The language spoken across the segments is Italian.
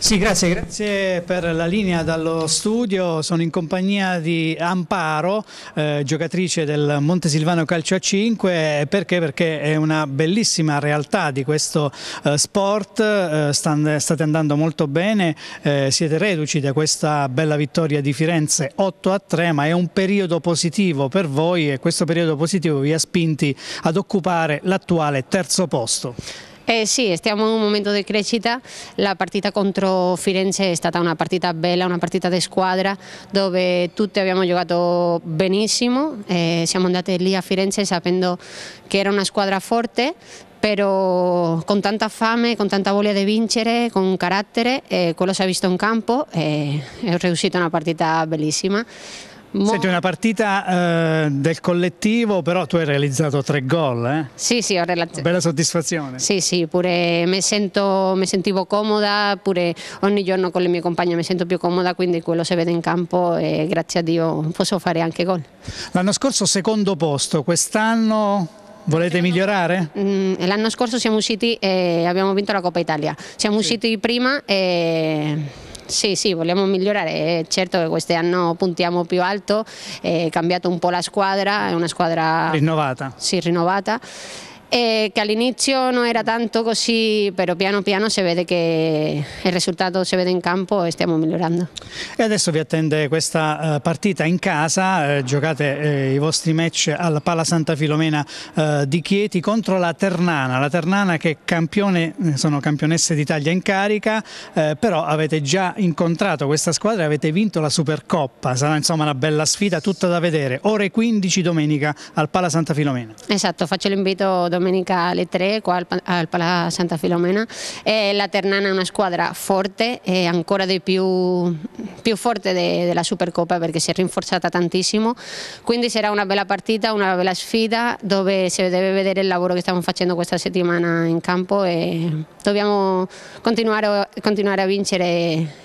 Sì, grazie, grazie per la linea dallo studio. Sono in compagnia di Amparo, eh, giocatrice del Montesilvano Calcio a 5, perché? perché è una bellissima realtà di questo eh, sport, eh, stand, state andando molto bene, eh, siete reduci da questa bella vittoria di Firenze 8 a 3, ma è un periodo positivo per voi e questo periodo positivo vi ha spinti ad occupare l'attuale terzo posto. Eh, sí, estamos en un momento de crescita, la partida contra Firenze è una partida bella, una partida de escuadra, donde todos abbiamo jugado benissimo, eh, siamo andati lì a Firenze sabiendo que era una escuadra fuerte, pero con tanta fame, con tanta voglia de vincere, con carácter, eh, quello si ha visto en campo hemos eh, è una partita bellissima. Senti, una partita eh, del collettivo, però tu hai realizzato tre gol, eh? Sì, sì, ho realizzato. Bella soddisfazione. Sì, sì, pure mi, sento, mi, sentivo comoda, pure ogni giorno con le mie compagne mi sento più comoda, quindi quello si vede in campo e grazie a Dio posso fare anche gol. L'anno scorso secondo posto, quest'anno Volete migliorare? Mm, l'anno scorso siamo usciti e abbiamo vinto la Coppa Italia. Siamo sì. usciti prima e sì, sì, vogliamo migliorare, certo che quest'anno puntiamo più alto, è cambiato un po' la squadra, è una squadra... Rinnovata. Sì, rinnovata eh, che all'inizio non era tanto così, però piano piano si vede che il risultato si vede in campo e stiamo migliorando. E adesso vi attende questa eh, partita in casa, eh, giocate eh, i vostri match al Pala Santa Filomena di Chieti contro la Ternana, la Ternana che è campione, sono campionesse d'Italia in carica, però avete già incontrato questa squadra e avete vinto la Supercoppa, sarà insomma una bella sfida tutta da vedere, ore 15 domenica al Pala Santa Filomena. Esatto, faccio l'invito domenica domenica alle 3 qua al, al Palazzo Santa Filomena. Eh, la Ternana è una squadra forte, eh, ancora di più, più forte de, della Supercoppa perché si è rinforzata tantissimo, quindi sarà una bella partita, una bella sfida dove si deve vedere il lavoro che stiamo facendo questa settimana in campo e dobbiamo continuare, continuare a vincere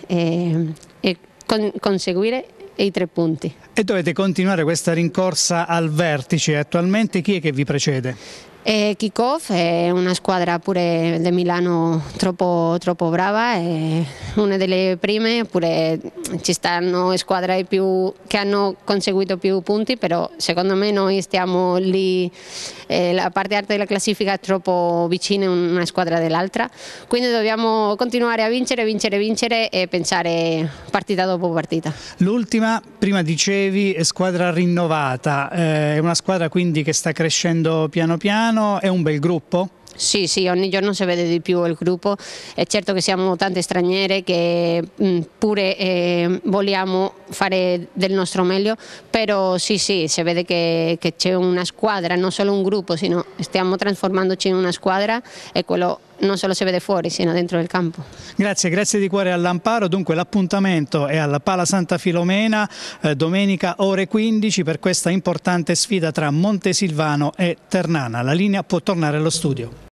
e, e con, conseguire i tre punti. E dovete continuare questa rincorsa al vertice, attualmente chi è che vi precede? Eh, Kikov è eh, una squadra pure di Milano troppo, troppo brava, è eh, una delle prime, pure ci stanno squadre più, che hanno conseguito più punti, però secondo me noi stiamo lì, eh, la parte alta della classifica è troppo vicina una squadra dell'altra, quindi dobbiamo continuare a vincere, vincere, vincere e pensare partita dopo partita. L'ultima, prima dicevi, è squadra rinnovata, eh, è una squadra quindi che sta crescendo piano piano, Milano è un bel gruppo? Sì, sì, ogni giorno si vede di più il gruppo, è certo che siamo tante straniere che mm, pure eh, vogliamo fare del nostro meglio, però sì, sì, si vede che, che c'è una squadra, non solo un gruppo, stiamo trasformandoci in una squadra e quello non solo si vede fuori, sino dentro il campo. Grazie, grazie di cuore all'Amparo. Dunque l'appuntamento è alla Pala Santa Filomena, eh, domenica ore 15 per questa importante sfida tra Montesilvano e Ternana. La linea può tornare allo studio.